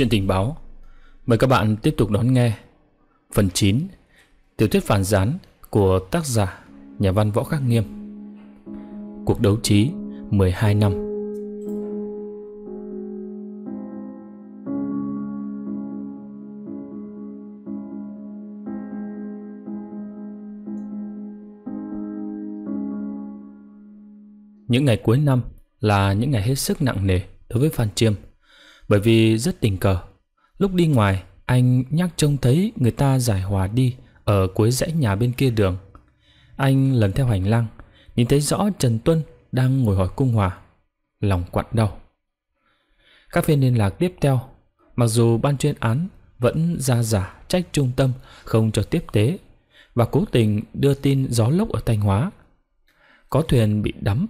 Chuyện tình báo Mời các bạn tiếp tục đón nghe Phần 9 Tiểu thuyết phản gián của tác giả Nhà văn Võ Khắc Nghiêm Cuộc đấu trí 12 năm Những ngày cuối năm là những ngày hết sức nặng nề đối với Phan Chiêm – bởi vì rất tình cờ, lúc đi ngoài, anh nhắc trông thấy người ta giải hòa đi ở cuối dãy nhà bên kia đường. Anh lần theo hành lang, nhìn thấy rõ Trần Tuân đang ngồi hỏi cung hòa. Lòng quặn đau. Các phiên liên lạc tiếp theo, mặc dù ban chuyên án vẫn ra giả trách trung tâm không cho tiếp tế và cố tình đưa tin gió lốc ở Thanh Hóa. Có thuyền bị đắm,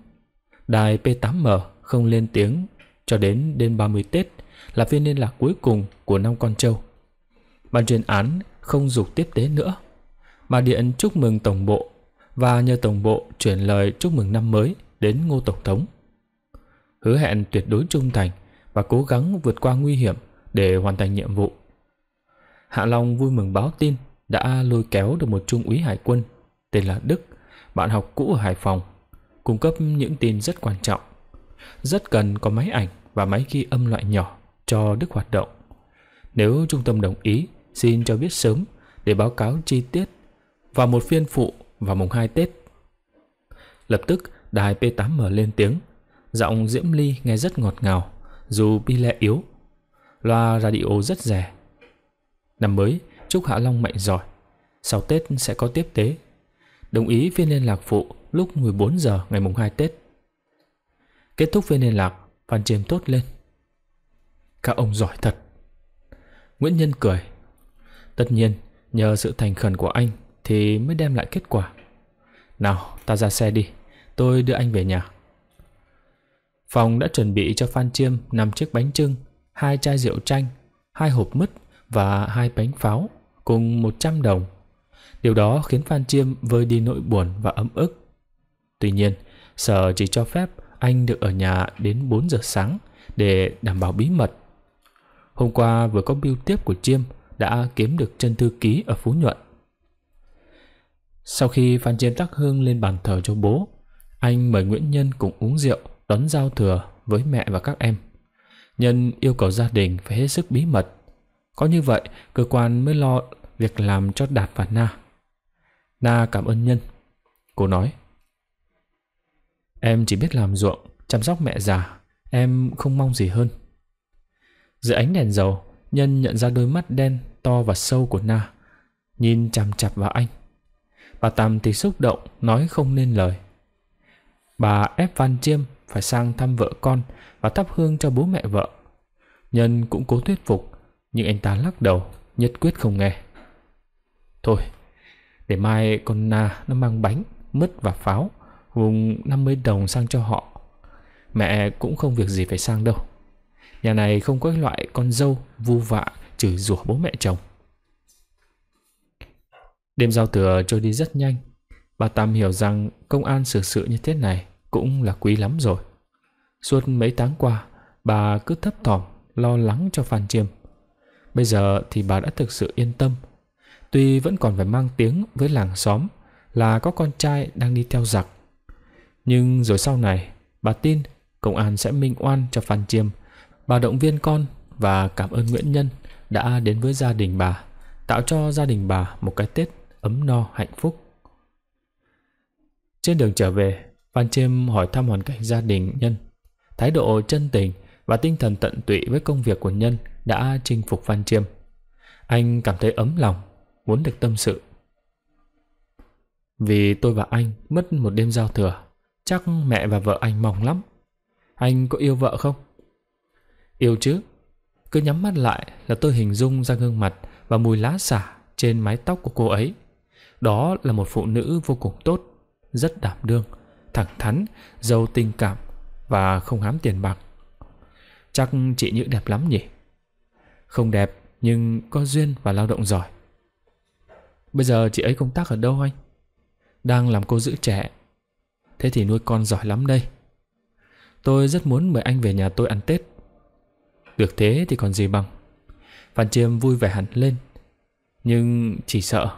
đài P8M không lên tiếng cho đến đêm 30 Tết là viên liên lạc cuối cùng của năm con trâu. Ban chuyên án không dục tiếp tế nữa, mà điện chúc mừng Tổng bộ và nhờ Tổng bộ chuyển lời chúc mừng năm mới đến Ngô Tổng thống. Hứa hẹn tuyệt đối trung thành và cố gắng vượt qua nguy hiểm để hoàn thành nhiệm vụ. Hạ Long vui mừng báo tin đã lôi kéo được một trung úy hải quân tên là Đức, bạn học cũ ở Hải Phòng, cung cấp những tin rất quan trọng. Rất cần có máy ảnh và máy ghi âm loại nhỏ cho Đức hoạt động. Nếu trung tâm đồng ý, xin cho biết sớm để báo cáo chi tiết và một phiên phụ vào mùng 2 Tết. Lập tức, đài P8M lên tiếng. Giọng Diễm Ly nghe rất ngọt ngào, dù bi lẹ yếu. Loa radio rất rẻ. Năm mới, chúc Hạ Long mạnh giỏi. Sau Tết sẽ có tiếp tế. Đồng ý phiên liên lạc phụ lúc 14 giờ ngày mùng 2 Tết. Kết thúc phiên liên lạc, Phan Chiêm tốt lên. Các ông giỏi thật. Nguyễn Nhân cười. Tất nhiên, nhờ sự thành khẩn của anh thì mới đem lại kết quả. Nào, ta ra xe đi. Tôi đưa anh về nhà. Phòng đã chuẩn bị cho Phan Chiêm năm chiếc bánh trưng, hai chai rượu chanh, hai hộp mứt và hai bánh pháo cùng một trăm đồng. Điều đó khiến Phan Chiêm vơi đi nỗi buồn và ấm ức. Tuy nhiên, sở chỉ cho phép anh được ở nhà đến bốn giờ sáng để đảm bảo bí mật. Hôm qua vừa có biêu tiếp của Chiêm đã kiếm được chân thư ký ở Phú Nhuận. Sau khi Phan Chiêm tắc hương lên bàn thờ cho bố, anh mời Nguyễn Nhân cùng uống rượu, đón giao thừa với mẹ và các em. Nhân yêu cầu gia đình phải hết sức bí mật. Có như vậy, cơ quan mới lo việc làm cho Đạt và Na. Na cảm ơn Nhân. Cô nói, Em chỉ biết làm ruộng, chăm sóc mẹ già, em không mong gì hơn. Dưới ánh đèn dầu, Nhân nhận ra đôi mắt đen to và sâu của Na, nhìn chằm chặp vào anh. Bà Tam thì xúc động, nói không nên lời. Bà ép Văn Chiêm phải sang thăm vợ con và thắp hương cho bố mẹ vợ. Nhân cũng cố thuyết phục, nhưng anh ta lắc đầu, nhất quyết không nghe. Thôi, để mai con Na nó mang bánh, mứt và pháo, vùng 50 đồng sang cho họ. Mẹ cũng không việc gì phải sang đâu. Nhà này không có loại con dâu vu vạ chửi rủa bố mẹ chồng. Đêm giao thừa trôi đi rất nhanh. Bà Tam hiểu rằng công an xử sự như thế này cũng là quý lắm rồi. Suốt mấy tháng qua, bà cứ thấp thỏm, lo lắng cho Phan Chiêm. Bây giờ thì bà đã thực sự yên tâm. Tuy vẫn còn phải mang tiếng với làng xóm là có con trai đang đi theo giặc. Nhưng rồi sau này, bà tin công an sẽ minh oan cho Phan Chiêm Bà động viên con và cảm ơn Nguyễn Nhân đã đến với gia đình bà, tạo cho gia đình bà một cái Tết ấm no hạnh phúc. Trên đường trở về, Phan Chiêm hỏi thăm hoàn cảnh gia đình Nhân. Thái độ chân tình và tinh thần tận tụy với công việc của Nhân đã chinh phục Phan Chiêm. Anh cảm thấy ấm lòng, muốn được tâm sự. Vì tôi và anh mất một đêm giao thừa, chắc mẹ và vợ anh mong lắm. Anh có yêu vợ không? Yêu chứ. Cứ nhắm mắt lại là tôi hình dung ra gương mặt và mùi lá xả trên mái tóc của cô ấy. Đó là một phụ nữ vô cùng tốt, rất đảm đương, thẳng thắn, giàu tình cảm và không hám tiền bạc. Chắc chị Nhữ đẹp lắm nhỉ? Không đẹp nhưng có duyên và lao động giỏi. Bây giờ chị ấy công tác ở đâu anh? Đang làm cô giữ trẻ. Thế thì nuôi con giỏi lắm đây. Tôi rất muốn mời anh về nhà tôi ăn Tết. Được thế thì còn gì bằng Phan Chiêm vui vẻ hẳn lên Nhưng chỉ sợ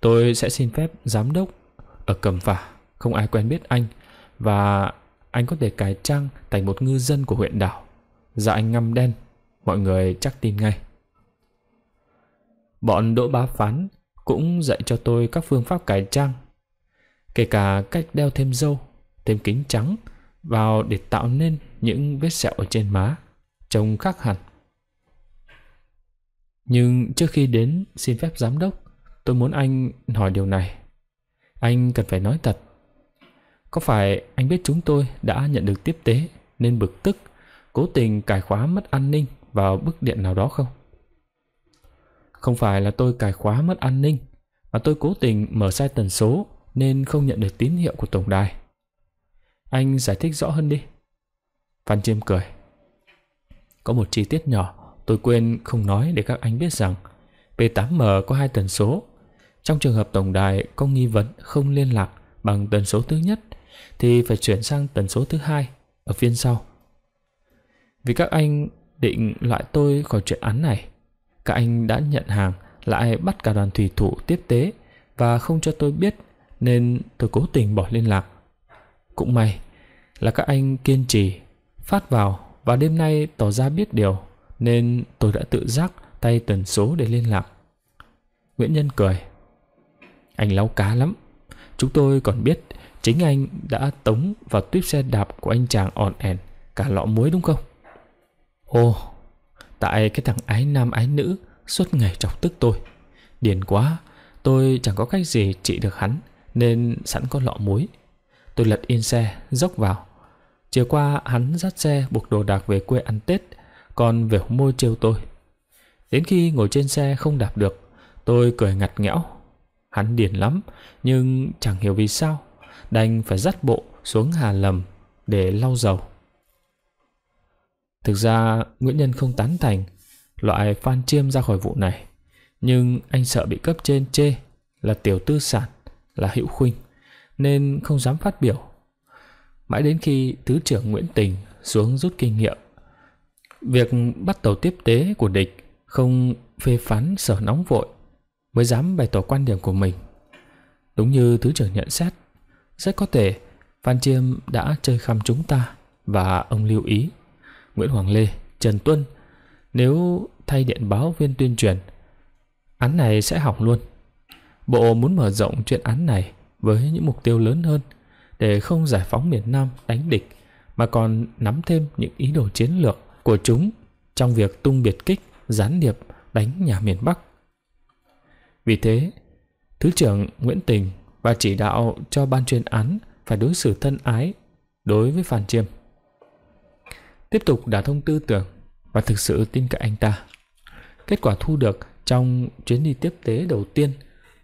Tôi sẽ xin phép giám đốc Ở cầm phả Không ai quen biết anh Và anh có thể cải trang Thành một ngư dân của huyện đảo Dạ anh ngăm đen Mọi người chắc tin ngay Bọn đỗ bá phán Cũng dạy cho tôi các phương pháp cải trang Kể cả cách đeo thêm dâu Thêm kính trắng Vào để tạo nên những vết sẹo ở trên má trông khác hẳn. Nhưng trước khi đến xin phép giám đốc, tôi muốn anh hỏi điều này. Anh cần phải nói thật. Có phải anh biết chúng tôi đã nhận được tiếp tế nên bực tức, cố tình cài khóa mất an ninh vào bức điện nào đó không? Không phải là tôi cài khóa mất an ninh, mà tôi cố tình mở sai tần số nên không nhận được tín hiệu của tổng đài. Anh giải thích rõ hơn đi. Phan Chiêm cười. Có một chi tiết nhỏ tôi quên không nói để các anh biết rằng P8M có hai tần số. Trong trường hợp tổng đài có nghi vấn không liên lạc bằng tần số thứ nhất thì phải chuyển sang tần số thứ hai ở phiên sau. Vì các anh định loại tôi khỏi chuyện án này, các anh đã nhận hàng lại bắt cả đoàn thủy thủ tiếp tế và không cho tôi biết nên tôi cố tình bỏ liên lạc. Cũng may là các anh kiên trì phát vào và đêm nay tỏ ra biết điều, nên tôi đã tự giác tay tần số để liên lạc. Nguyễn Nhân cười. Anh láu cá lắm. Chúng tôi còn biết chính anh đã tống vào tuyếp xe đạp của anh chàng ọn ẻn cả lọ muối đúng không? Ồ, tại cái thằng ái nam ái nữ suốt ngày chọc tức tôi. Điền quá, tôi chẳng có cách gì trị được hắn nên sẵn có lọ muối. Tôi lật yên xe, dốc vào. Chiều qua hắn dắt xe buộc đồ đạc về quê ăn Tết, còn về môi trêu tôi. Đến khi ngồi trên xe không đạp được, tôi cười ngặt nghẽo. Hắn điền lắm, nhưng chẳng hiểu vì sao, đành phải dắt bộ xuống Hà Lầm để lau dầu. Thực ra Nguyễn Nhân không tán thành loại phan chiêm ra khỏi vụ này, nhưng anh sợ bị cấp trên chê là tiểu tư sản, là hữu khuynh, nên không dám phát biểu mãi đến khi Thứ trưởng Nguyễn Tình xuống rút kinh nghiệm. Việc bắt tàu tiếp tế của địch không phê phán sở nóng vội mới dám bày tỏ quan điểm của mình. Đúng như Thứ trưởng nhận xét, rất có thể Phan Chiêm đã chơi khăm chúng ta và ông lưu ý Nguyễn Hoàng Lê, Trần Tuân nếu thay điện báo viên tuyên truyền án này sẽ hỏng luôn. Bộ muốn mở rộng chuyện án này với những mục tiêu lớn hơn – để không giải phóng miền Nam đánh địch mà còn nắm thêm những ý đồ chiến lược của chúng trong việc tung biệt kích, gián điệp đánh nhà miền Bắc. Vì thế, Thứ trưởng Nguyễn Tình và chỉ đạo cho ban chuyên án phải đối xử thân ái đối với Phan Chiêm. Tiếp tục đã thông tư tưởng và thực sự tin cậy anh ta. Kết quả thu được trong chuyến đi tiếp tế đầu tiên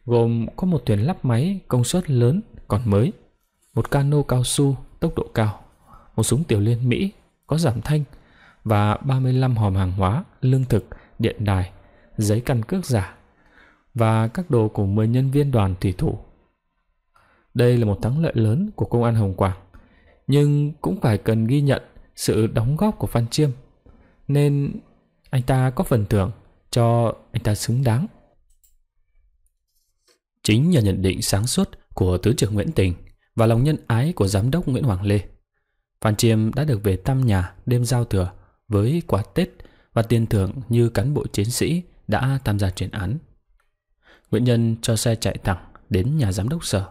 gồm có một thuyền lắp máy công suất lớn còn mới – một cano cao su tốc độ cao, một súng tiểu liên Mỹ có giảm thanh và 35 hòm hàng hóa, lương thực, điện đài, giấy căn cước giả và các đồ của 10 nhân viên đoàn thủy thủ. Đây là một thắng lợi lớn của công an Hồng Quảng, nhưng cũng phải cần ghi nhận sự đóng góp của Phan Chiêm, nên anh ta có phần thưởng cho anh ta xứng đáng. Chính nhờ nhận định sáng suốt của Thứ trưởng Nguyễn Tình, và lòng nhân ái của giám đốc Nguyễn Hoàng Lê. Phan Chiêm đã được về thăm nhà đêm giao thừa với quà Tết và tiền thưởng như cán bộ chiến sĩ đã tham gia chuyên án. Nguyễn Nhân cho xe chạy thẳng đến nhà giám đốc sở.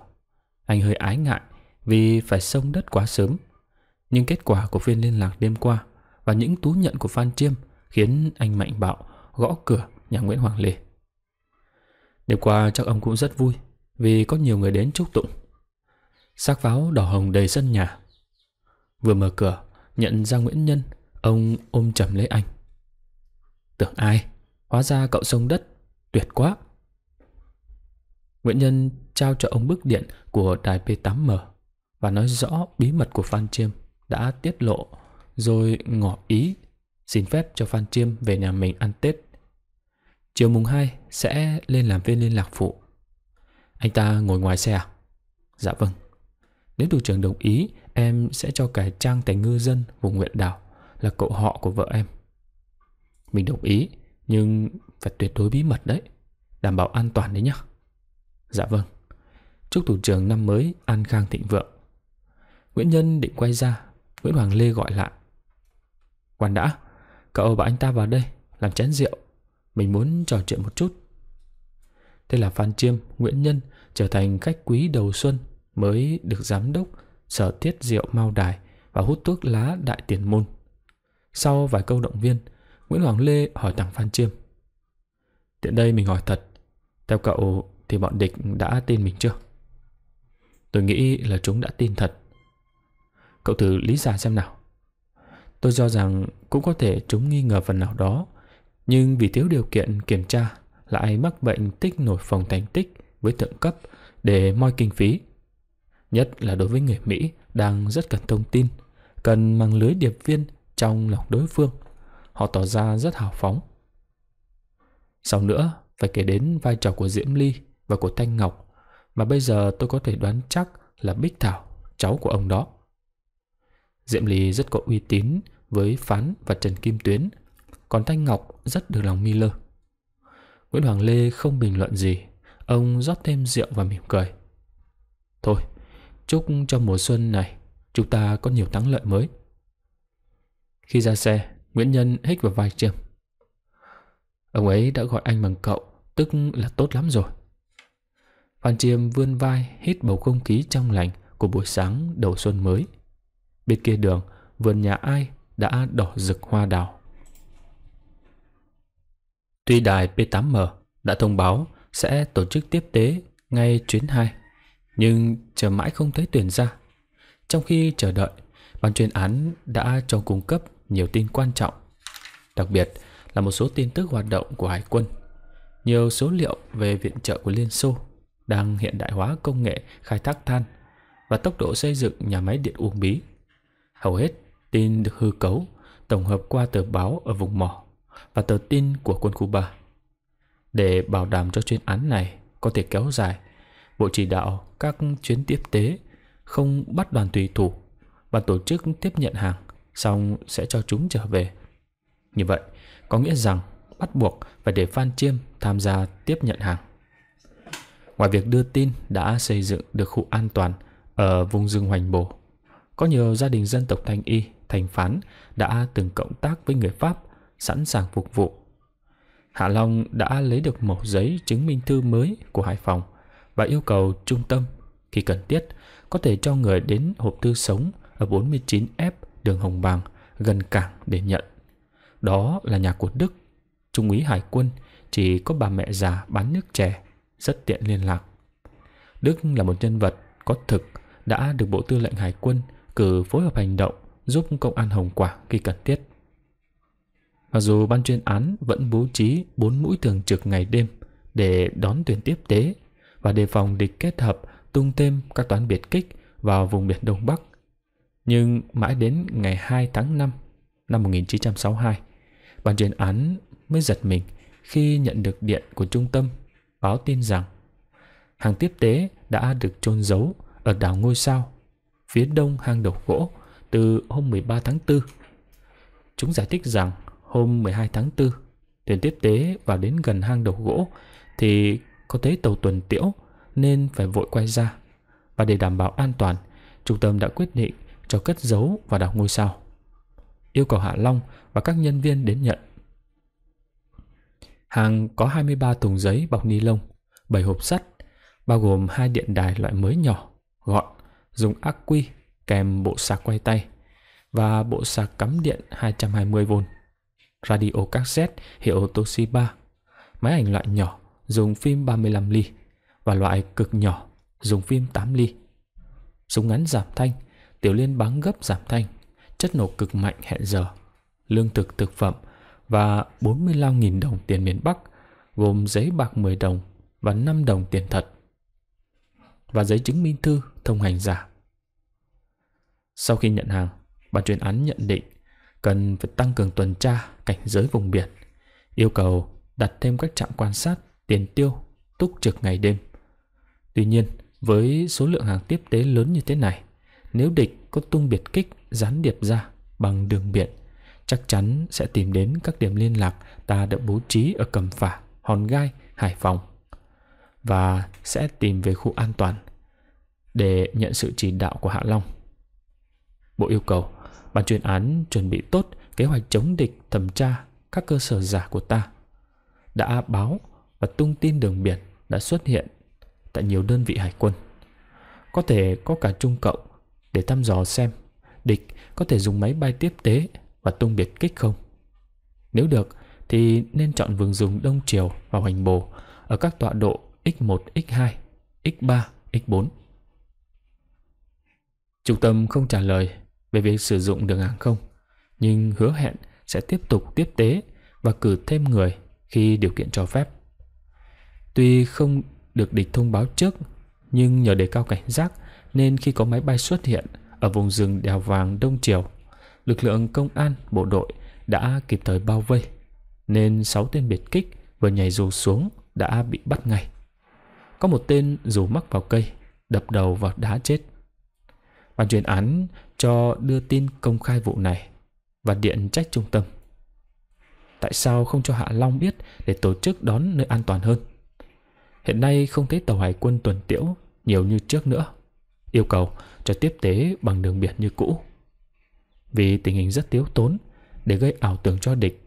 Anh hơi ái ngại vì phải sông đất quá sớm. Nhưng kết quả của phiên liên lạc đêm qua và những tú nhận của Phan Chiêm khiến anh mạnh bạo gõ cửa nhà Nguyễn Hoàng Lê. Đêm qua chắc ông cũng rất vui vì có nhiều người đến chúc tụng sắc váu đỏ hồng đầy sân nhà. Vừa mở cửa, nhận ra Nguyễn Nhân, ông ôm chầm lấy anh. Tưởng ai? Hóa ra cậu sông đất, tuyệt quá. Nguyễn Nhân trao cho ông bức điện của đài P8M và nói rõ bí mật của Phan Chiêm đã tiết lộ rồi ngỏ ý xin phép cho Phan Chiêm về nhà mình ăn Tết. Chiều mùng hai sẽ lên làm viên liên lạc phụ. Anh ta ngồi ngoài xe à? Dạ vâng. Nếu thủ trưởng đồng ý, em sẽ cho cả trang tài ngư dân vùng huyện đảo là cậu họ của vợ em. Mình đồng ý, nhưng phải tuyệt đối bí mật đấy. Đảm bảo an toàn đấy nhá. Dạ vâng. Chúc thủ trưởng năm mới an khang thịnh vượng. Nguyễn Nhân định quay ra, Nguyễn Hoàng Lê gọi lại. Quan đã, cậu bảo anh ta vào đây, làm chén rượu. Mình muốn trò chuyện một chút. Thế là Phan Chiêm, Nguyễn Nhân trở thành khách quý đầu xuân mới được giám đốc sở tiết rượu mau Đài và hút thuốc lá Đại Tiền Môn. Sau vài câu động viên, Nguyễn Hoàng Lê hỏi thằng Phan Chiêm. Tiện đây mình hỏi thật, theo cậu thì bọn địch đã tin mình chưa? Tôi nghĩ là chúng đã tin thật. Cậu thử lý giải xem nào. Tôi cho rằng cũng có thể chúng nghi ngờ phần nào đó, nhưng vì thiếu điều kiện kiểm tra lại mắc bệnh tích nổi phòng thành tích với thượng cấp để moi kinh phí Nhất là đối với người Mỹ đang rất cần thông tin, cần mang lưới điệp viên trong lòng đối phương. Họ tỏ ra rất hào phóng. Sau nữa, phải kể đến vai trò của Diễm Ly và của Thanh Ngọc mà bây giờ tôi có thể đoán chắc là Bích Thảo, cháu của ông đó. Diễm Ly rất có uy tín với Phán và Trần Kim Tuyến, còn Thanh Ngọc rất được lòng Miller. Nguyễn Hoàng Lê không bình luận gì, ông rót thêm rượu và mỉm cười. Thôi, Chúc cho mùa xuân này chúng ta có nhiều thắng lợi mới. Khi ra xe, Nguyễn Nhân hít vào vai Trâm. Ông ấy đã gọi anh bằng cậu, tức là tốt lắm rồi. Phan Chiêm vươn vai hít bầu không khí trong lành của buổi sáng đầu xuân mới. Bên kia đường, vườn nhà ai đã đỏ rực hoa đào. Tuy đài P8M đã thông báo sẽ tổ chức tiếp tế ngay chuyến 2 nhưng chờ mãi không thấy tuyển ra Trong khi chờ đợi Ban chuyên án đã cho cung cấp nhiều tin quan trọng Đặc biệt là một số tin tức hoạt động của Hải quân Nhiều số liệu về viện trợ của Liên Xô Đang hiện đại hóa công nghệ khai thác than Và tốc độ xây dựng nhà máy điện uông bí Hầu hết tin được hư cấu Tổng hợp qua tờ báo ở vùng mỏ Và tờ tin của quân khu 3 Để bảo đảm cho chuyên án này có thể kéo dài Bộ chỉ đạo các chuyến tiếp tế không bắt đoàn tùy thủ và tổ chức tiếp nhận hàng xong sẽ cho chúng trở về. Như vậy, có nghĩa rằng bắt buộc phải để Phan Chiêm tham gia tiếp nhận hàng. Ngoài việc đưa tin đã xây dựng được khu an toàn ở vùng rừng hoành bồ, có nhiều gia đình dân tộc Thanh Y, Thành Phán đã từng cộng tác với người Pháp, sẵn sàng phục vụ. Hạ Long đã lấy được mẫu giấy chứng minh thư mới của Hải Phòng và yêu cầu trung tâm khi cần thiết có thể cho người đến hộp thư sống ở 49F đường Hồng Bàng gần cảng để nhận. Đó là nhà của Đức. Trung úy hải quân chỉ có bà mẹ già bán nước trẻ rất tiện liên lạc. Đức là một nhân vật có thực đã được Bộ Tư lệnh Hải quân cử phối hợp hành động giúp công an Hồng Quả khi cần thiết. Mặc dù ban chuyên án vẫn bố trí bốn mũi thường trực ngày đêm để đón tuyển tiếp tế và đề phòng địch kết hợp tung thêm các toán biệt kích vào vùng biển Đông Bắc. Nhưng mãi đến ngày 2 tháng 5 năm 1962, ban chuyên án mới giật mình khi nhận được điện của trung tâm báo tin rằng hàng tiếp tế đã được chôn giấu ở đảo Ngôi Sao, phía đông hang đầu gỗ từ hôm 13 tháng 4. Chúng giải thích rằng hôm 12 tháng 4, thuyền tiếp tế vào đến gần hang đầu gỗ thì có thấy tàu tuần tiễu nên phải vội quay ra. Và để đảm bảo an toàn, trung tâm đã quyết định cho cất giấu và đặt ngôi sao. Yêu cầu Hạ Long và các nhân viên đến nhận. Hàng có 23 thùng giấy bọc ni lông, 7 hộp sắt, bao gồm hai điện đài loại mới nhỏ, gọn, dùng ác quy kèm bộ sạc quay tay và bộ sạc cắm điện 220V, radio cassette hiệu Toshiba, máy ảnh loại nhỏ dùng phim 35 ly và loại cực nhỏ dùng phim 8 ly. Súng ngắn giảm thanh, tiểu liên bắn gấp giảm thanh, chất nổ cực mạnh hẹn giờ, lương thực thực phẩm và 45.000 đồng tiền miền Bắc gồm giấy bạc 10 đồng và 5 đồng tiền thật và giấy chứng minh thư thông hành giả. Sau khi nhận hàng, ban chuyên án nhận định cần phải tăng cường tuần tra cảnh giới vùng biển, yêu cầu đặt thêm các trạm quan sát tiền tiêu, túc trực ngày đêm. Tuy nhiên, với số lượng hàng tiếp tế lớn như thế này, nếu địch có tung biệt kích gián điệp ra bằng đường biển, chắc chắn sẽ tìm đến các điểm liên lạc ta đã bố trí ở Cẩm Phả, Hòn Gai, Hải Phòng và sẽ tìm về khu an toàn để nhận sự chỉ đạo của Hạ Long. Bộ yêu cầu ban chuyên án chuẩn bị tốt kế hoạch chống địch thẩm tra các cơ sở giả của ta. Đã báo và tung tin đường biển đã xuất hiện tại nhiều đơn vị hải quân. Có thể có cả Trung Cộng để thăm dò xem địch có thể dùng máy bay tiếp tế và tung biệt kích không. Nếu được thì nên chọn vùng dùng Đông Triều và Hoành Bồ ở các tọa độ X1, X2, X3, X4. Trung tâm không trả lời về việc sử dụng đường hàng không, nhưng hứa hẹn sẽ tiếp tục tiếp tế và cử thêm người khi điều kiện cho phép. Tuy không được địch thông báo trước, nhưng nhờ đề cao cảnh giác nên khi có máy bay xuất hiện ở vùng rừng đèo vàng Đông Triều, lực lượng công an, bộ đội đã kịp thời bao vây, nên 6 tên biệt kích vừa nhảy dù xuống đã bị bắt ngay. Có một tên dù mắc vào cây, đập đầu vào đá chết. Ban chuyên án cho đưa tin công khai vụ này và điện trách trung tâm. Tại sao không cho Hạ Long biết để tổ chức đón nơi an toàn hơn? Hiện nay không thấy tàu hải quân tuần tiễu nhiều như trước nữa. Yêu cầu cho tiếp tế bằng đường biển như cũ. Vì tình hình rất thiếu tốn để gây ảo tưởng cho địch,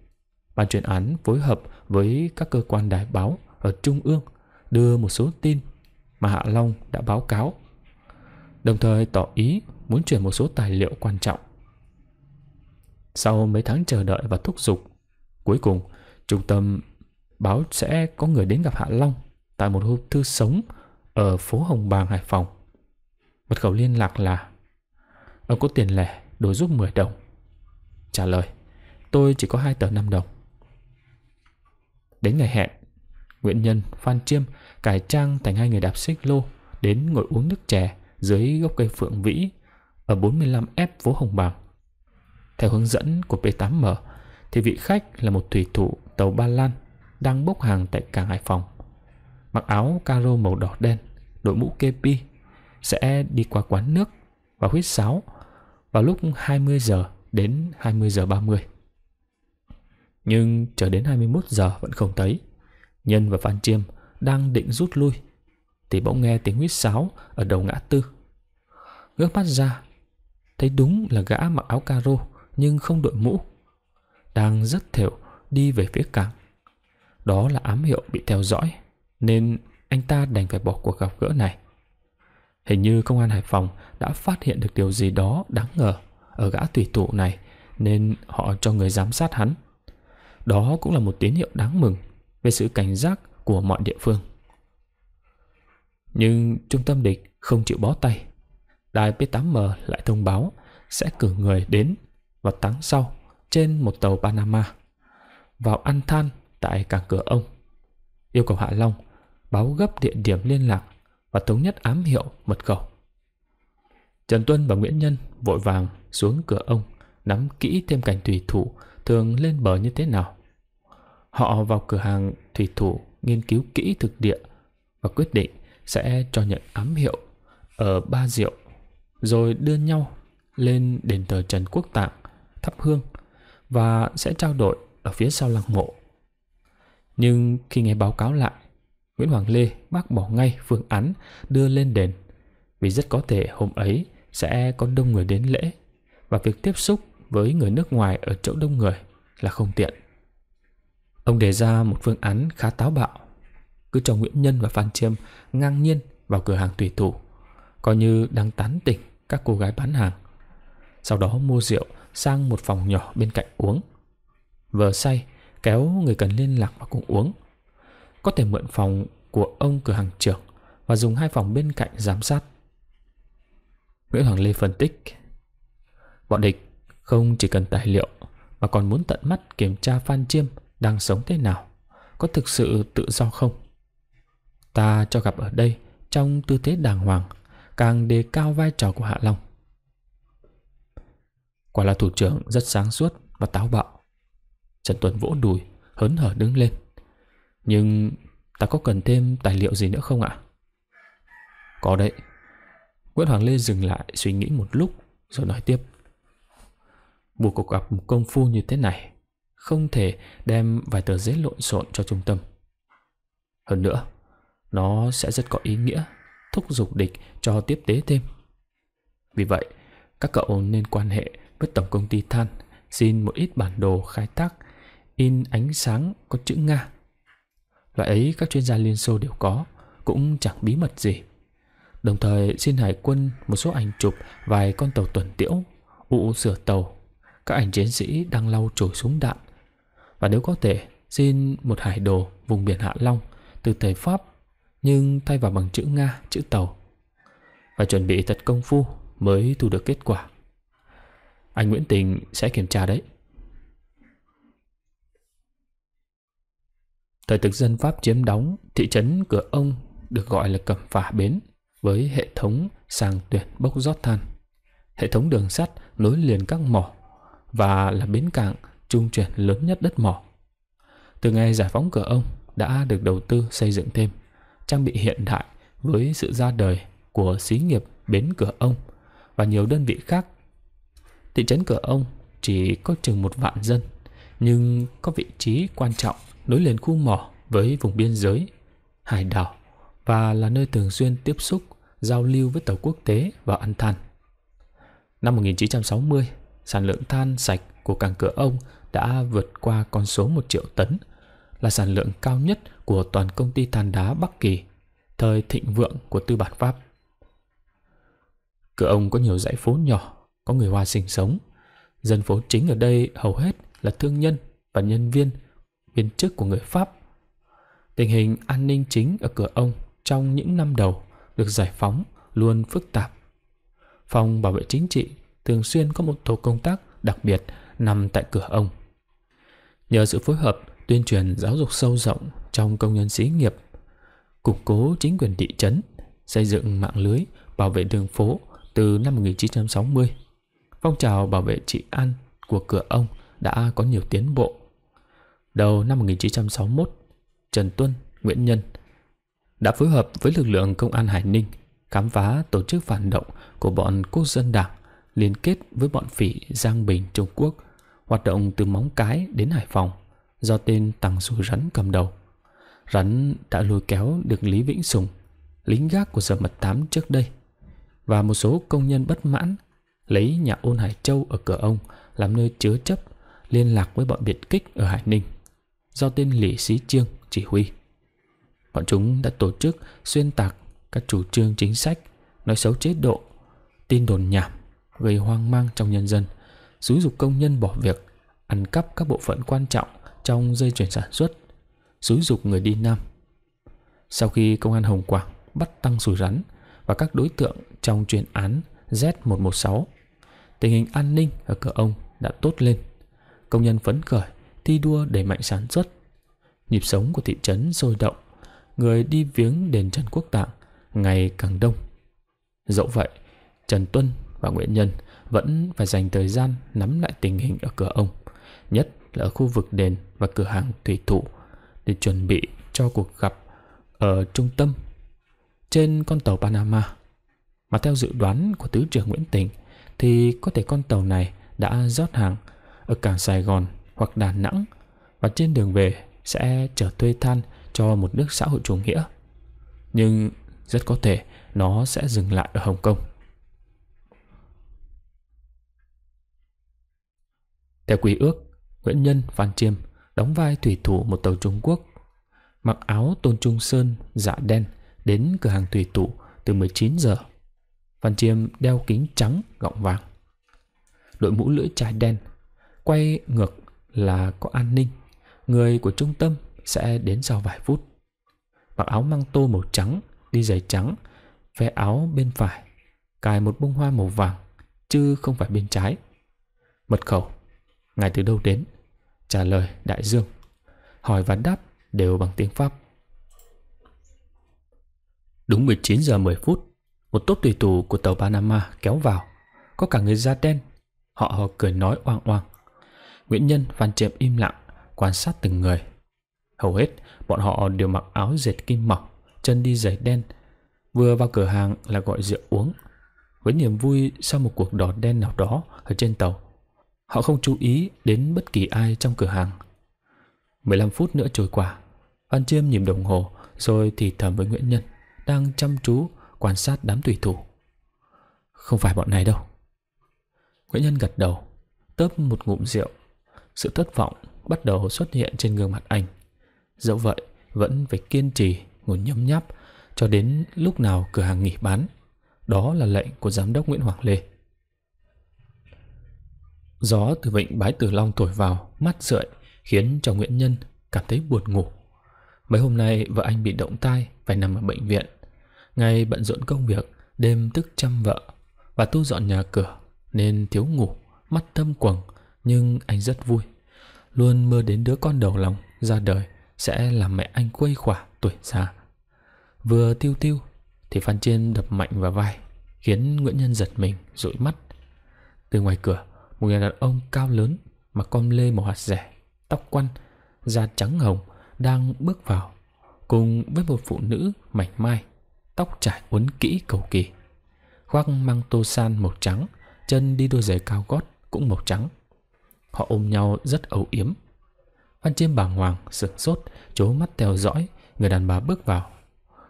ban chuyên án phối hợp với các cơ quan đài báo ở Trung ương đưa một số tin mà Hạ Long đã báo cáo, đồng thời tỏ ý muốn chuyển một số tài liệu quan trọng. Sau mấy tháng chờ đợi và thúc giục, cuối cùng trung tâm báo sẽ có người đến gặp Hạ Long tại một hộp thư sống ở phố Hồng Bàng, Hải Phòng. Mật khẩu liên lạc là Ông có tiền lẻ đổi giúp 10 đồng. Trả lời, tôi chỉ có hai tờ 5 đồng. Đến ngày hẹn, Nguyễn Nhân, Phan Chiêm cải trang thành hai người đạp xích lô đến ngồi uống nước chè dưới gốc cây phượng vĩ ở 45F phố Hồng Bàng. Theo hướng dẫn của P8M thì vị khách là một thủy thủ tàu Ba Lan đang bốc hàng tại cảng Hải Phòng mặc áo caro màu đỏ đen, đội mũ kepi, sẽ đi qua quán nước và huyết sáo vào lúc 20 giờ đến 20 giờ 30. Nhưng chờ đến 21 giờ vẫn không thấy. Nhân và Phan Chiêm đang định rút lui thì bỗng nghe tiếng huyết sáo ở đầu ngã tư. Ngước mắt ra, thấy đúng là gã mặc áo caro nhưng không đội mũ, đang rất thểu đi về phía cảng. Đó là ám hiệu bị theo dõi nên anh ta đành phải bỏ cuộc gặp gỡ này. Hình như công an Hải Phòng đã phát hiện được điều gì đó đáng ngờ ở gã tùy tụ này nên họ cho người giám sát hắn. Đó cũng là một tín hiệu đáng mừng về sự cảnh giác của mọi địa phương. Nhưng trung tâm địch không chịu bó tay. Đài P8M lại thông báo sẽ cử người đến vào tháng sau trên một tàu Panama vào ăn than tại cảng cửa ông yêu cầu Hạ Long báo gấp địa điểm liên lạc và thống nhất ám hiệu mật khẩu. Trần Tuân và Nguyễn Nhân vội vàng xuống cửa ông, nắm kỹ thêm cảnh thủy thủ thường lên bờ như thế nào. Họ vào cửa hàng thủy thủ nghiên cứu kỹ thực địa và quyết định sẽ cho nhận ám hiệu ở Ba Diệu, rồi đưa nhau lên đền thờ Trần Quốc Tạng thắp hương và sẽ trao đổi ở phía sau lăng mộ. Nhưng khi nghe báo cáo lại Nguyễn Hoàng Lê bác bỏ ngay phương án đưa lên đền vì rất có thể hôm ấy sẽ có đông người đến lễ và việc tiếp xúc với người nước ngoài ở chỗ đông người là không tiện. Ông đề ra một phương án khá táo bạo, cứ cho Nguyễn Nhân và Phan Chiêm ngang nhiên vào cửa hàng tùy thủ, coi như đang tán tỉnh các cô gái bán hàng. Sau đó mua rượu sang một phòng nhỏ bên cạnh uống. vờ say, kéo người cần liên lạc và cùng uống – có thể mượn phòng của ông cửa hàng trưởng và dùng hai phòng bên cạnh giám sát. Nguyễn Hoàng Lê phân tích Bọn địch không chỉ cần tài liệu mà còn muốn tận mắt kiểm tra Phan Chiêm đang sống thế nào, có thực sự tự do không. Ta cho gặp ở đây trong tư thế đàng hoàng, càng đề cao vai trò của Hạ Long. Quả là thủ trưởng rất sáng suốt và táo bạo. Trần Tuấn vỗ đùi, hớn hở đứng lên. Nhưng ta có cần thêm tài liệu gì nữa không ạ? Có đấy. Nguyễn Hoàng Lê dừng lại suy nghĩ một lúc rồi nói tiếp. Buộc cuộc gặp một công phu như thế này không thể đem vài tờ giấy lộn xộn cho trung tâm. Hơn nữa, nó sẽ rất có ý nghĩa thúc giục địch cho tiếp tế thêm. Vì vậy, các cậu nên quan hệ với tổng công ty than xin một ít bản đồ khai thác in ánh sáng có chữ Nga Loại ấy các chuyên gia Liên Xô đều có, cũng chẳng bí mật gì. Đồng thời xin hải quân một số ảnh chụp vài con tàu tuần tiễu, ụ sửa tàu, các ảnh chiến sĩ đang lau chùi súng đạn. Và nếu có thể, xin một hải đồ vùng biển Hạ Long từ thời Pháp nhưng thay vào bằng chữ Nga, chữ tàu. Và chuẩn bị thật công phu mới thu được kết quả. Anh Nguyễn Tình sẽ kiểm tra đấy. Thời thực dân Pháp chiếm đóng, thị trấn Cửa Ông được gọi là Cẩm Phả Bến với hệ thống sàng tuyển bốc rót than. Hệ thống đường sắt nối liền các mỏ và là bến cảng trung chuyển lớn nhất đất mỏ. Từ ngày giải phóng Cửa Ông đã được đầu tư xây dựng thêm, trang bị hiện đại với sự ra đời của xí nghiệp Bến Cửa Ông và nhiều đơn vị khác. Thị trấn Cửa Ông chỉ có chừng một vạn dân, nhưng có vị trí quan trọng nối liền khu mỏ với vùng biên giới, hải đảo và là nơi thường xuyên tiếp xúc, giao lưu với tàu quốc tế và ăn than. Năm 1960, sản lượng than sạch của cảng cửa ông đã vượt qua con số 1 triệu tấn, là sản lượng cao nhất của toàn công ty than đá Bắc Kỳ, thời thịnh vượng của tư bản Pháp. Cửa ông có nhiều dãy phố nhỏ, có người Hoa sinh sống. Dân phố chính ở đây hầu hết là thương nhân và nhân viên viên chức của người Pháp. Tình hình an ninh chính ở cửa ông trong những năm đầu được giải phóng luôn phức tạp. Phòng bảo vệ chính trị thường xuyên có một tổ công tác đặc biệt nằm tại cửa ông. Nhờ sự phối hợp tuyên truyền giáo dục sâu rộng trong công nhân xí nghiệp, củng cố chính quyền thị trấn, xây dựng mạng lưới bảo vệ đường phố từ năm 1960, phong trào bảo vệ trị an của cửa ông đã có nhiều tiến bộ đầu năm 1961, Trần Tuân, Nguyễn Nhân đã phối hợp với lực lượng công an Hải Ninh khám phá tổ chức phản động của bọn quốc dân đảng liên kết với bọn phỉ Giang Bình Trung Quốc hoạt động từ Móng Cái đến Hải Phòng do tên Tăng Xu Rắn cầm đầu. Rắn đã lôi kéo được Lý Vĩnh Sùng, lính gác của sở mật thám trước đây và một số công nhân bất mãn lấy nhà ôn Hải Châu ở cửa ông làm nơi chứa chấp liên lạc với bọn biệt kích ở Hải Ninh do tên Lý Sĩ Trương chỉ huy. Bọn chúng đã tổ chức xuyên tạc các chủ trương chính sách, nói xấu chế độ, tin đồn nhảm, gây hoang mang trong nhân dân, xúi dục công nhân bỏ việc, ăn cắp các bộ phận quan trọng trong dây chuyển sản xuất, xúi dục người đi Nam. Sau khi công an Hồng Quảng bắt tăng sủi rắn và các đối tượng trong chuyên án Z116, tình hình an ninh ở cửa ông đã tốt lên. Công nhân phấn khởi thi đua đẩy mạnh sản xuất. Nhịp sống của thị trấn sôi động, người đi viếng đền Trần Quốc Tạng ngày càng đông. Dẫu vậy, Trần Tuân và Nguyễn Nhân vẫn phải dành thời gian nắm lại tình hình ở cửa ông, nhất là ở khu vực đền và cửa hàng thủy thủ để chuẩn bị cho cuộc gặp ở trung tâm trên con tàu Panama. Mà theo dự đoán của Thứ trưởng Nguyễn Tình thì có thể con tàu này đã rót hàng ở cảng Sài Gòn hoặc Đà Nẵng và trên đường về sẽ trở thuê than cho một nước xã hội chủ nghĩa. Nhưng rất có thể nó sẽ dừng lại ở Hồng Kông. Theo quy ước, Nguyễn Nhân Phan Chiêm đóng vai thủy thủ một tàu Trung Quốc, mặc áo tôn trung sơn dạ đen đến cửa hàng thủy thủ từ 19 giờ. Phan Chiêm đeo kính trắng gọng vàng, đội mũ lưỡi chai đen, quay ngược là có an ninh người của trung tâm sẽ đến sau vài phút mặc áo măng tô màu trắng đi giày trắng ve áo bên phải cài một bông hoa màu vàng chứ không phải bên trái mật khẩu ngài từ đâu đến trả lời đại dương hỏi và đáp đều bằng tiếng pháp đúng 19 giờ 10 phút một tốp tùy tù của tàu Panama kéo vào có cả người da đen họ cười nói oang oang Nguyễn Nhân, Văn Triệp im lặng, quan sát từng người. Hầu hết, bọn họ đều mặc áo dệt kim mỏng, chân đi giày đen. Vừa vào cửa hàng là gọi rượu uống. Với niềm vui sau một cuộc đỏ đen nào đó ở trên tàu, họ không chú ý đến bất kỳ ai trong cửa hàng. 15 phút nữa trôi qua, Văn Chiêm nhìn đồng hồ rồi thì thầm với Nguyễn Nhân, đang chăm chú quan sát đám tùy thủ. Không phải bọn này đâu. Nguyễn Nhân gật đầu, tớp một ngụm rượu sự thất vọng bắt đầu xuất hiện trên gương mặt anh. Dẫu vậy, vẫn phải kiên trì ngồi nhấm nháp cho đến lúc nào cửa hàng nghỉ bán. Đó là lệnh của giám đốc Nguyễn Hoàng Lê. Gió từ vịnh Bái Tử Long thổi vào, mắt rượi, khiến cho Nguyễn Nhân cảm thấy buồn ngủ. Mấy hôm nay vợ anh bị động tai, phải nằm ở bệnh viện. Ngày bận rộn công việc, đêm tức chăm vợ và tu dọn nhà cửa, nên thiếu ngủ, mắt thâm quầng, nhưng anh rất vui. Luôn mơ đến đứa con đầu lòng ra đời sẽ làm mẹ anh quây khỏa tuổi già. Vừa tiêu tiêu thì Phan trên đập mạnh vào vai, khiến Nguyễn Nhân giật mình, dụi mắt. Từ ngoài cửa, một người đàn ông cao lớn mặc con lê màu hạt rẻ, tóc quăn, da trắng hồng đang bước vào cùng với một phụ nữ mảnh mai, tóc trải uốn kỹ cầu kỳ. Khoác mang tô san màu trắng, chân đi đôi giày cao gót cũng màu trắng. Họ ôm nhau rất âu yếm. Văn Chiêm bàng hoàng, sửng sốt, chố mắt theo dõi, người đàn bà bước vào.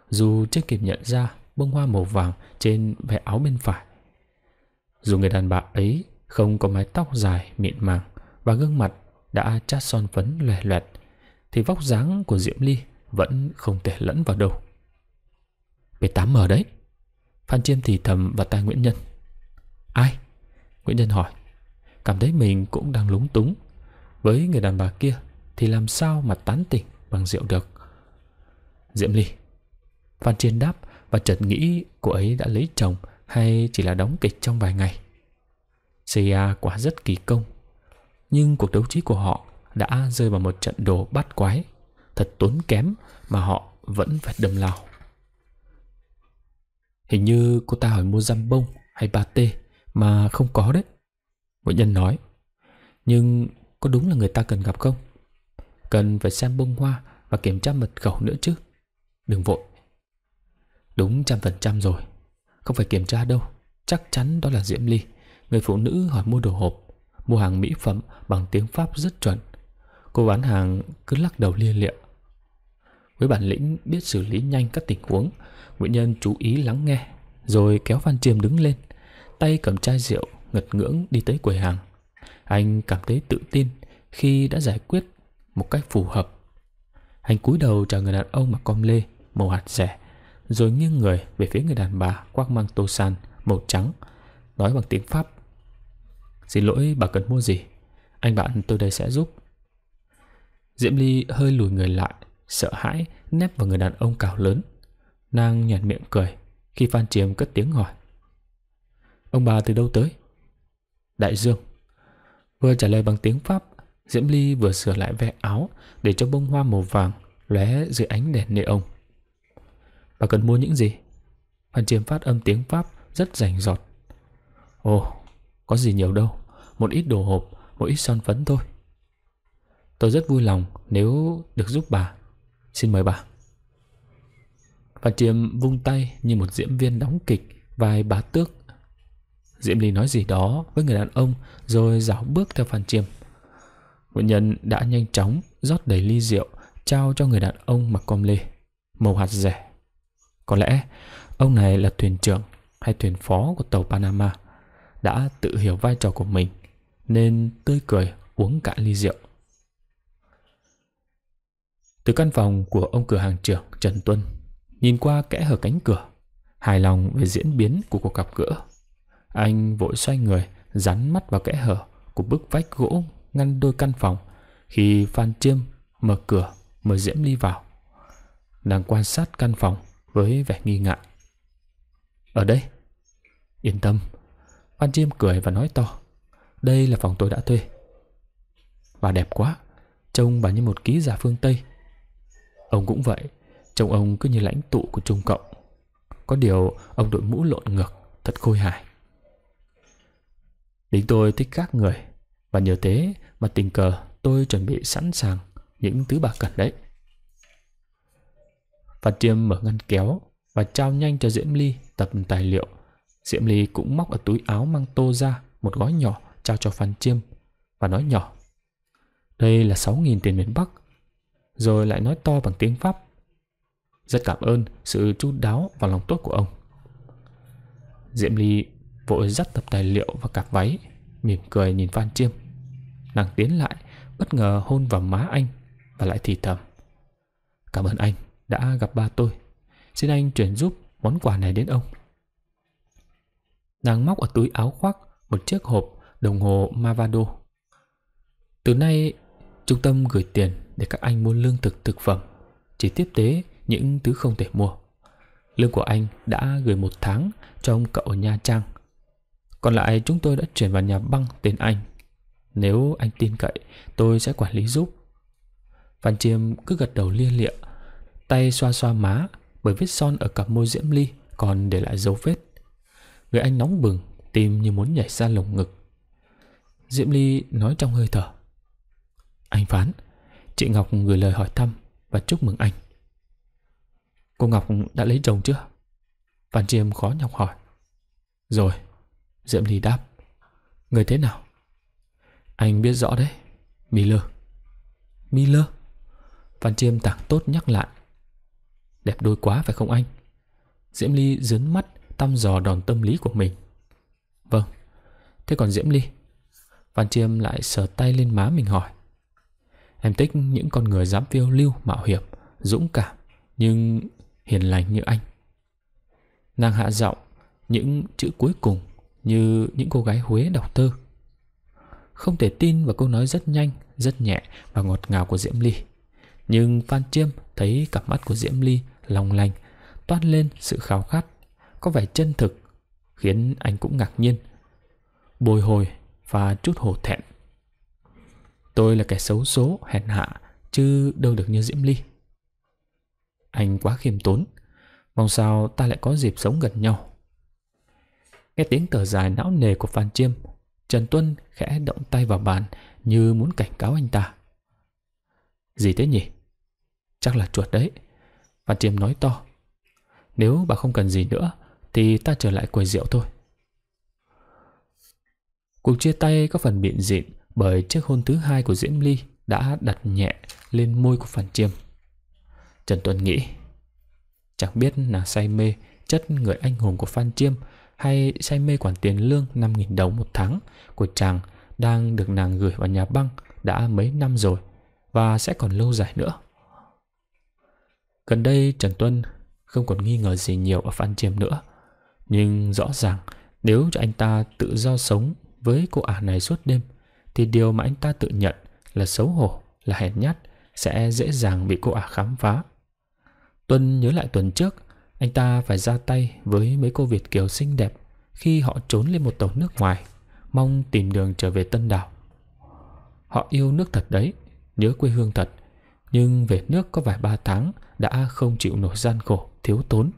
Dù chưa kịp nhận ra bông hoa màu vàng trên vẻ áo bên phải. Dù người đàn bà ấy không có mái tóc dài mịn màng và gương mặt đã chát son phấn loè loẹt, thì vóc dáng của Diễm Ly vẫn không thể lẫn vào đâu. p tám m đấy. Phan Chiêm thì thầm vào tai Nguyễn Nhân. Ai? Nguyễn Nhân hỏi cảm thấy mình cũng đang lúng túng. Với người đàn bà kia thì làm sao mà tán tỉnh bằng rượu được. Diễm Ly Phan Chiên đáp và chợt nghĩ cô ấy đã lấy chồng hay chỉ là đóng kịch trong vài ngày. Seiya quả rất kỳ công. Nhưng cuộc đấu trí của họ đã rơi vào một trận đồ bát quái, thật tốn kém mà họ vẫn phải đâm lao. Hình như cô ta hỏi mua giam bông hay ba tê mà không có đấy. Nguyễn Nhân nói Nhưng có đúng là người ta cần gặp không? Cần phải xem bông hoa và kiểm tra mật khẩu nữa chứ Đừng vội Đúng trăm phần trăm rồi Không phải kiểm tra đâu Chắc chắn đó là Diễm Ly Người phụ nữ hỏi mua đồ hộp Mua hàng mỹ phẩm bằng tiếng Pháp rất chuẩn Cô bán hàng cứ lắc đầu lia lịa Với bản lĩnh biết xử lý nhanh các tình huống Nguyễn Nhân chú ý lắng nghe Rồi kéo Văn Chiêm đứng lên Tay cầm chai rượu ngật ngưỡng đi tới quầy hàng. Anh cảm thấy tự tin khi đã giải quyết một cách phù hợp. Anh cúi đầu chào người đàn ông mặc com lê, màu hạt rẻ, rồi nghiêng người về phía người đàn bà quác mang tô san màu trắng, nói bằng tiếng Pháp. Xin lỗi, bà cần mua gì? Anh bạn tôi đây sẽ giúp. Diễm Ly hơi lùi người lại, sợ hãi nép vào người đàn ông cào lớn. Nàng nhạt miệng cười khi Phan Chiêm cất tiếng hỏi. Ông bà từ đâu tới? Đại Dương Vừa trả lời bằng tiếng Pháp Diễm Ly vừa sửa lại ve áo Để cho bông hoa màu vàng lóe dưới ánh đèn nệ ông Bà cần mua những gì? Phan Chiêm phát âm tiếng Pháp rất rành giọt Ồ, có gì nhiều đâu Một ít đồ hộp, một ít son phấn thôi Tôi rất vui lòng nếu được giúp bà Xin mời bà Phan Chiêm vung tay như một diễn viên đóng kịch vài bá tước Diễm Ly nói gì đó với người đàn ông rồi dảo bước theo Phan Chiêm. Nguyễn Nhân đã nhanh chóng rót đầy ly rượu trao cho người đàn ông mặc com lê, màu hạt rẻ. Có lẽ ông này là thuyền trưởng hay thuyền phó của tàu Panama, đã tự hiểu vai trò của mình nên tươi cười uống cạn ly rượu. Từ căn phòng của ông cửa hàng trưởng Trần Tuân, nhìn qua kẽ hở cánh cửa, hài lòng về diễn biến của cuộc gặp gỡ anh vội xoay người, dán mắt vào kẽ hở của bức vách gỗ ngăn đôi căn phòng khi Phan Chiêm mở cửa mở Diễm Ly vào. Nàng quan sát căn phòng với vẻ nghi ngại. Ở đây? Yên tâm. Phan Chiêm cười và nói to. Đây là phòng tôi đã thuê. và đẹp quá, trông bà như một ký giả phương Tây. Ông cũng vậy, trông ông cứ như lãnh tụ của Trung Cộng. Có điều ông đội mũ lộn ngược, thật khôi hài. Lính tôi thích các người Và nhờ thế mà tình cờ tôi chuẩn bị sẵn sàng những thứ bà cần đấy. Phan Chiêm mở ngăn kéo và trao nhanh cho Diễm Ly tập tài liệu. Diễm Ly cũng móc ở túi áo mang tô ra một gói nhỏ trao cho Phan Chiêm và nói nhỏ. Đây là 6.000 tiền miền Bắc. Rồi lại nói to bằng tiếng Pháp. Rất cảm ơn sự chu đáo và lòng tốt của ông. Diễm Ly vội dắt tập tài liệu và cặp váy, mỉm cười nhìn Phan Chiêm. Nàng tiến lại, bất ngờ hôn vào má anh và lại thì thầm. Cảm ơn anh đã gặp ba tôi. Xin anh chuyển giúp món quà này đến ông. Nàng móc ở túi áo khoác một chiếc hộp đồng hồ Mavado. Từ nay, trung tâm gửi tiền để các anh mua lương thực thực phẩm, chỉ tiếp tế những thứ không thể mua. Lương của anh đã gửi một tháng cho ông cậu Nha Trang còn lại chúng tôi đã chuyển vào nhà băng tên anh. Nếu anh tin cậy, tôi sẽ quản lý giúp. Văn Chiêm cứ gật đầu lia lịa, tay xoa xoa má bởi vết son ở cặp môi diễm ly còn để lại dấu vết. Người anh nóng bừng, tim như muốn nhảy ra lồng ngực. Diễm Ly nói trong hơi thở. Anh phán, chị Ngọc gửi lời hỏi thăm và chúc mừng anh. Cô Ngọc đã lấy chồng chưa? Văn Chiêm khó nhọc hỏi. Rồi, diễm Ly đáp Người thế nào Anh biết rõ đấy Miller Miller Văn Chiêm tặng tốt nhắc lại Đẹp đôi quá phải không anh Diễm Ly dướn mắt Tăm dò đòn tâm lý của mình Vâng Thế còn Diễm Ly Văn Chiêm lại sờ tay lên má mình hỏi Em thích những con người dám phiêu lưu Mạo hiểm, dũng cảm Nhưng hiền lành như anh Nàng hạ giọng Những chữ cuối cùng như những cô gái Huế đọc thơ. Không thể tin vào câu nói rất nhanh, rất nhẹ và ngọt ngào của Diễm Ly. Nhưng Phan Chiêm thấy cặp mắt của Diễm Ly long lanh, toát lên sự khao khát, có vẻ chân thực, khiến anh cũng ngạc nhiên, bồi hồi và chút hổ thẹn. Tôi là kẻ xấu số, hèn hạ, chứ đâu được như Diễm Ly. Anh quá khiêm tốn, mong sao ta lại có dịp sống gần nhau. Nghe tiếng thở dài não nề của Phan Chiêm, Trần Tuân khẽ động tay vào bàn như muốn cảnh cáo anh ta. Gì thế nhỉ? Chắc là chuột đấy. Phan Chiêm nói to. Nếu bà không cần gì nữa thì ta trở lại quầy rượu thôi. Cuộc chia tay có phần biện dịn bởi chiếc hôn thứ hai của Diễm Ly đã đặt nhẹ lên môi của Phan Chiêm. Trần Tuân nghĩ, chẳng biết là say mê chất người anh hùng của Phan Chiêm hay say mê khoản tiền lương 5.000 đồng một tháng của chàng đang được nàng gửi vào nhà băng đã mấy năm rồi và sẽ còn lâu dài nữa. Gần đây Trần Tuân không còn nghi ngờ gì nhiều ở Phan Chiêm nữa. Nhưng rõ ràng nếu cho anh ta tự do sống với cô ả này suốt đêm thì điều mà anh ta tự nhận là xấu hổ, là hèn nhát sẽ dễ dàng bị cô ả khám phá. Tuân nhớ lại tuần trước anh ta phải ra tay với mấy cô Việt kiều xinh đẹp khi họ trốn lên một tàu nước ngoài, mong tìm đường trở về Tân Đảo. Họ yêu nước thật đấy, nhớ quê hương thật, nhưng về nước có vài ba tháng đã không chịu nổi gian khổ, thiếu tốn.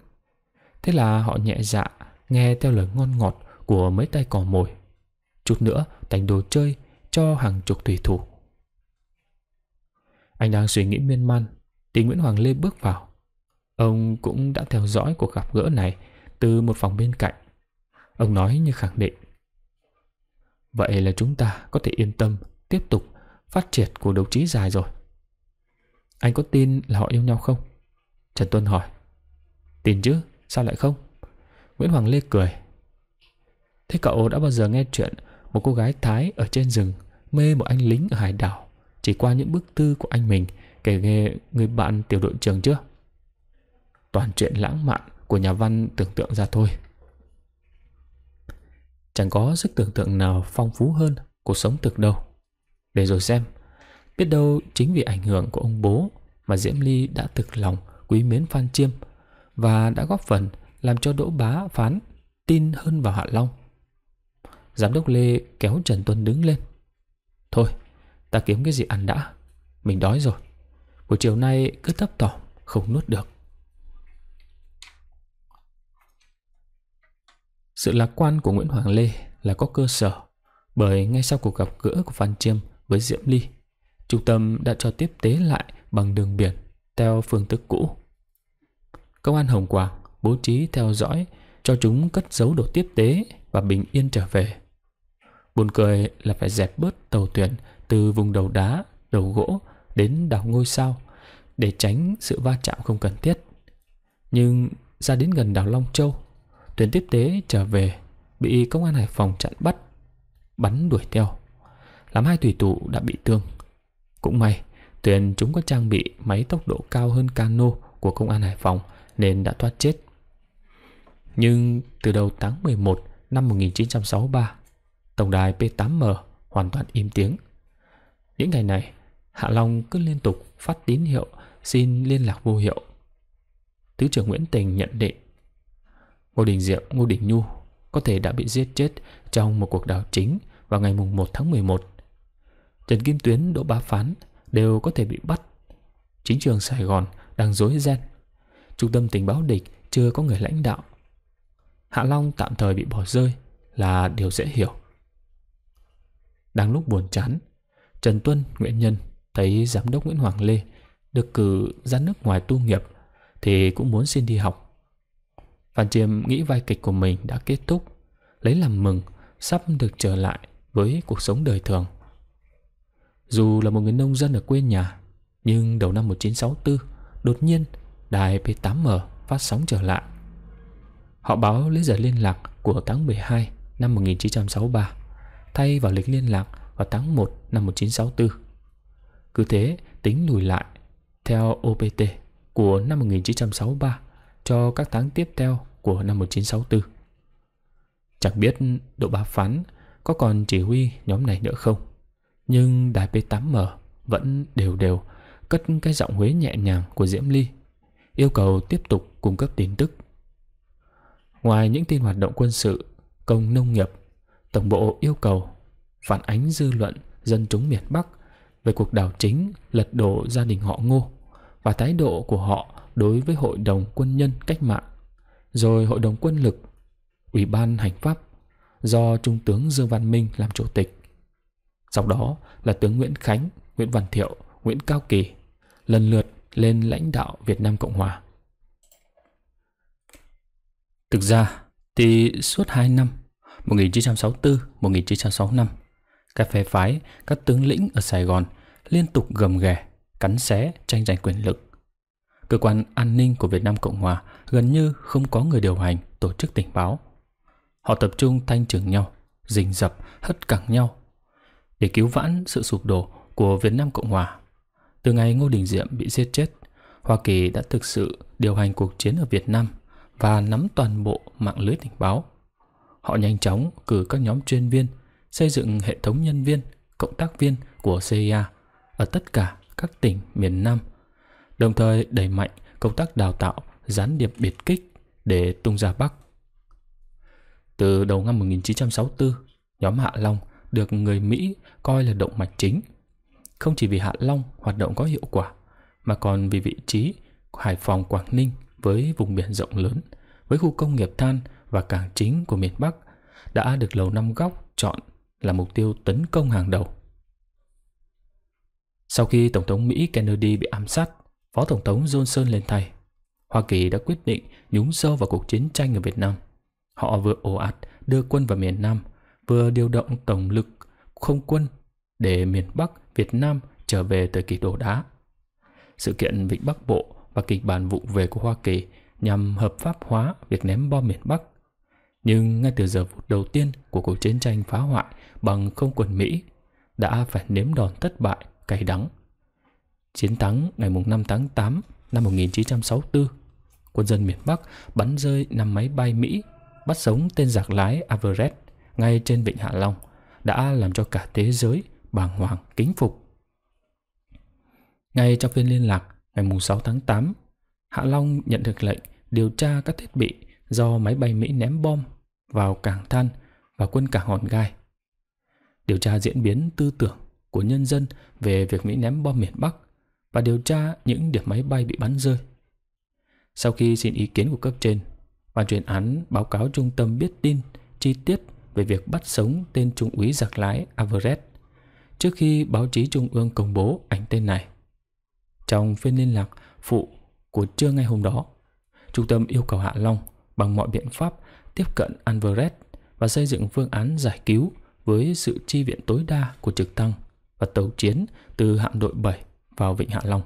Thế là họ nhẹ dạ, nghe theo lời ngon ngọt của mấy tay cò mồi. Chút nữa thành đồ chơi cho hàng chục thủy thủ. Anh đang suy nghĩ miên man, thì Nguyễn Hoàng Lê bước vào. Ông cũng đã theo dõi cuộc gặp gỡ này từ một phòng bên cạnh. Ông nói như khẳng định. Vậy là chúng ta có thể yên tâm tiếp tục phát triển của đấu trí dài rồi. Anh có tin là họ yêu nhau không? Trần Tuân hỏi. Tin chứ, sao lại không? Nguyễn Hoàng Lê cười. Thế cậu đã bao giờ nghe chuyện một cô gái Thái ở trên rừng mê một anh lính ở hải đảo chỉ qua những bức thư của anh mình kể nghe người bạn tiểu đội trường chưa? toàn chuyện lãng mạn của nhà văn tưởng tượng ra thôi. Chẳng có sức tưởng tượng nào phong phú hơn cuộc sống thực đâu. Để rồi xem, biết đâu chính vì ảnh hưởng của ông bố mà Diễm Ly đã thực lòng quý mến Phan Chiêm và đã góp phần làm cho Đỗ Bá phán tin hơn vào Hạ Long. Giám đốc Lê kéo Trần Tuân đứng lên. Thôi, ta kiếm cái gì ăn đã, mình đói rồi. Buổi chiều nay cứ thấp tỏm, không nuốt được. Sự lạc quan của Nguyễn Hoàng Lê là có cơ sở bởi ngay sau cuộc gặp gỡ của Phan Chiêm với Diễm Ly, trung tâm đã cho tiếp tế lại bằng đường biển theo phương thức cũ. Công an Hồng Quảng bố trí theo dõi cho chúng cất giấu đồ tiếp tế và bình yên trở về. Buồn cười là phải dẹp bớt tàu thuyền từ vùng đầu đá, đầu gỗ đến đảo ngôi sao để tránh sự va chạm không cần thiết. Nhưng ra đến gần đảo Long Châu Đến tiếp tế trở về Bị công an Hải Phòng chặn bắt Bắn đuổi theo Làm hai thủy thủ đã bị thương Cũng may Tuyền chúng có trang bị máy tốc độ cao hơn cano của công an Hải Phòng nên đã thoát chết. Nhưng từ đầu tháng 11 năm 1963, tổng đài P8M hoàn toàn im tiếng. Những ngày này, Hạ Long cứ liên tục phát tín hiệu xin liên lạc vô hiệu. Thứ trưởng Nguyễn Tình nhận định Ngô Đình Diệm, Ngô Đình Nhu có thể đã bị giết chết trong một cuộc đảo chính vào ngày mùng 1 tháng 11. Trần Kim Tuyến, Đỗ Bá Phán đều có thể bị bắt. Chính trường Sài Gòn đang rối ren. Trung tâm tình báo địch chưa có người lãnh đạo. Hạ Long tạm thời bị bỏ rơi là điều dễ hiểu. Đang lúc buồn chán, Trần Tuân, Nguyễn Nhân thấy giám đốc Nguyễn Hoàng Lê được cử ra nước ngoài tu nghiệp thì cũng muốn xin đi học Phan Chiêm nghĩ vai kịch của mình đã kết thúc, lấy làm mừng, sắp được trở lại với cuộc sống đời thường. Dù là một người nông dân ở quê nhà, nhưng đầu năm 1964, đột nhiên đài P8M phát sóng trở lại. Họ báo lấy giờ liên lạc của tháng 12 năm 1963, thay vào lịch liên lạc vào tháng 1 năm 1964. Cứ thế tính lùi lại theo OPT của năm 1963 cho các tháng tiếp theo của năm 1964. Chẳng biết Đỗ Bá Phán có còn chỉ huy nhóm này nữa không, nhưng đài P8M vẫn đều đều cất cái giọng Huế nhẹ nhàng của Diễm Ly, yêu cầu tiếp tục cung cấp tin tức. Ngoài những tin hoạt động quân sự, công nông nghiệp, Tổng bộ yêu cầu phản ánh dư luận dân chúng miền Bắc về cuộc đảo chính lật đổ gia đình họ Ngô và thái độ của họ đối với Hội đồng Quân nhân Cách mạng, rồi Hội đồng Quân lực, Ủy ban Hành pháp do Trung tướng Dương Văn Minh làm chủ tịch. Sau đó là tướng Nguyễn Khánh, Nguyễn Văn Thiệu, Nguyễn Cao Kỳ lần lượt lên lãnh đạo Việt Nam Cộng Hòa. Thực ra thì suốt 2 năm 1964-1965 các phe phái, các tướng lĩnh ở Sài Gòn liên tục gầm ghè, cắn xé, tranh giành quyền lực cơ quan an ninh của Việt Nam Cộng Hòa gần như không có người điều hành tổ chức tình báo. Họ tập trung thanh trừng nhau, rình rập, hất cẳng nhau để cứu vãn sự sụp đổ của Việt Nam Cộng Hòa. Từ ngày Ngô Đình Diệm bị giết chết, Hoa Kỳ đã thực sự điều hành cuộc chiến ở Việt Nam và nắm toàn bộ mạng lưới tình báo. Họ nhanh chóng cử các nhóm chuyên viên, xây dựng hệ thống nhân viên, cộng tác viên của CIA ở tất cả các tỉnh miền Nam đồng thời đẩy mạnh công tác đào tạo gián điệp biệt kích để tung ra Bắc. Từ đầu năm 1964, nhóm Hạ Long được người Mỹ coi là động mạch chính. Không chỉ vì Hạ Long hoạt động có hiệu quả, mà còn vì vị trí Hải Phòng Quảng Ninh với vùng biển rộng lớn, với khu công nghiệp than và cảng chính của miền Bắc đã được Lầu Năm Góc chọn là mục tiêu tấn công hàng đầu. Sau khi Tổng thống Mỹ Kennedy bị ám sát, Phó Tổng thống Johnson lên thay. Hoa Kỳ đã quyết định nhúng sâu vào cuộc chiến tranh ở Việt Nam. Họ vừa ồ ạt đưa quân vào miền Nam, vừa điều động tổng lực không quân để miền Bắc Việt Nam trở về thời kỳ đổ đá. Sự kiện Vịnh Bắc Bộ và kịch bản vụ về của Hoa Kỳ nhằm hợp pháp hóa việc ném bom miền Bắc. Nhưng ngay từ giờ phút đầu tiên của cuộc chiến tranh phá hoại bằng không quân Mỹ đã phải nếm đòn thất bại cay đắng Chiến thắng ngày 5 tháng 8 năm 1964, quân dân miền Bắc bắn rơi 5 máy bay Mỹ, bắt sống tên giặc lái Everett ngay trên vịnh Hạ Long, đã làm cho cả thế giới bàng hoàng kính phục. Ngay trong phiên liên lạc ngày 6 tháng 8, Hạ Long nhận được lệnh điều tra các thiết bị do máy bay Mỹ ném bom vào cảng Than và quân cảng Hòn Gai. Điều tra diễn biến tư tưởng của nhân dân về việc Mỹ ném bom miền Bắc và điều tra những điểm máy bay bị bắn rơi. Sau khi xin ý kiến của cấp trên, ban chuyên án báo cáo trung tâm biết tin chi tiết về việc bắt sống tên trung úy giặc lái Everett trước khi báo chí trung ương công bố ảnh tên này. Trong phiên liên lạc phụ của trưa ngày hôm đó, trung tâm yêu cầu Hạ Long bằng mọi biện pháp tiếp cận Alvarez và xây dựng phương án giải cứu với sự chi viện tối đa của trực thăng và tàu chiến từ hạm đội 7 vào Vịnh Hạ Long.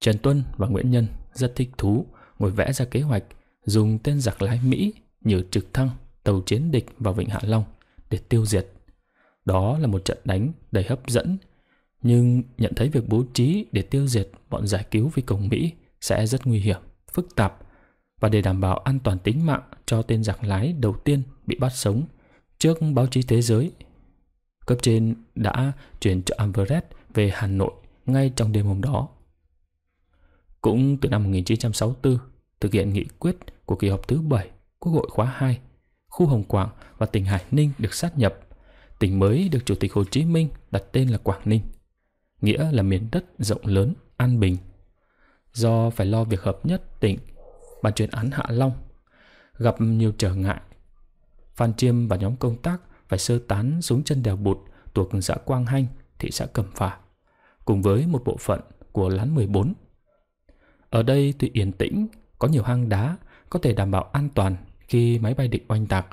Trần Tuân và Nguyễn Nhân rất thích thú ngồi vẽ ra kế hoạch dùng tên giặc lái Mỹ như trực thăng, tàu chiến địch vào Vịnh Hạ Long để tiêu diệt. Đó là một trận đánh đầy hấp dẫn, nhưng nhận thấy việc bố trí để tiêu diệt bọn giải cứu phi công Mỹ sẽ rất nguy hiểm, phức tạp và để đảm bảo an toàn tính mạng cho tên giặc lái đầu tiên bị bắt sống trước báo chí thế giới. Cấp trên đã chuyển cho Amveret về Hà Nội ngay trong đêm hôm đó. Cũng từ năm 1964, thực hiện nghị quyết của kỳ họp thứ 7 Quốc hội khóa 2, khu Hồng Quảng và tỉnh Hải Ninh được sát nhập. Tỉnh mới được Chủ tịch Hồ Chí Minh đặt tên là Quảng Ninh, nghĩa là miền đất rộng lớn, an bình. Do phải lo việc hợp nhất tỉnh, ban chuyên án Hạ Long gặp nhiều trở ngại. Phan Chiêm và nhóm công tác phải sơ tán xuống chân đèo bụt thuộc xã Quang Hanh, thị xã Cẩm Phả cùng với một bộ phận của lán 14. Ở đây tuy yên tĩnh, có nhiều hang đá có thể đảm bảo an toàn khi máy bay địch oanh tạc,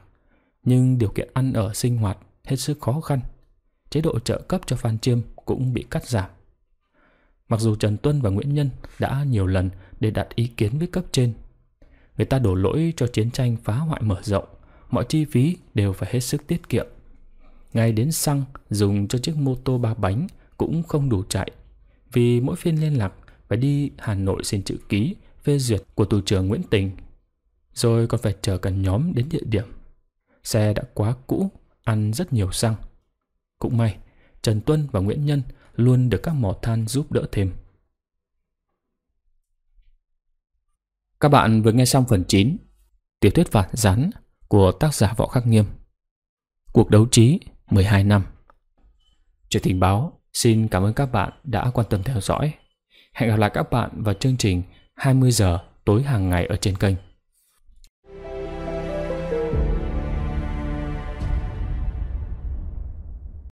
nhưng điều kiện ăn ở sinh hoạt hết sức khó khăn. Chế độ trợ cấp cho Phan Chiêm cũng bị cắt giảm. Mặc dù Trần Tuân và Nguyễn Nhân đã nhiều lần để đặt ý kiến với cấp trên, người ta đổ lỗi cho chiến tranh phá hoại mở rộng, mọi chi phí đều phải hết sức tiết kiệm. Ngay đến xăng dùng cho chiếc mô tô ba bánh cũng không đủ chạy vì mỗi phiên liên lạc phải đi Hà Nội xin chữ ký phê duyệt của tù trưởng Nguyễn Tình rồi còn phải chờ cả nhóm đến địa điểm. Xe đã quá cũ, ăn rất nhiều xăng. Cũng may, Trần Tuân và Nguyễn Nhân luôn được các mỏ than giúp đỡ thêm. Các bạn vừa nghe xong phần 9 Tiểu thuyết phản rắn của tác giả Võ Khắc Nghiêm Cuộc đấu trí 12 năm Chuyện tình báo Xin cảm ơn các bạn đã quan tâm theo dõi. Hẹn gặp lại các bạn vào chương trình 20 giờ tối hàng ngày ở trên kênh.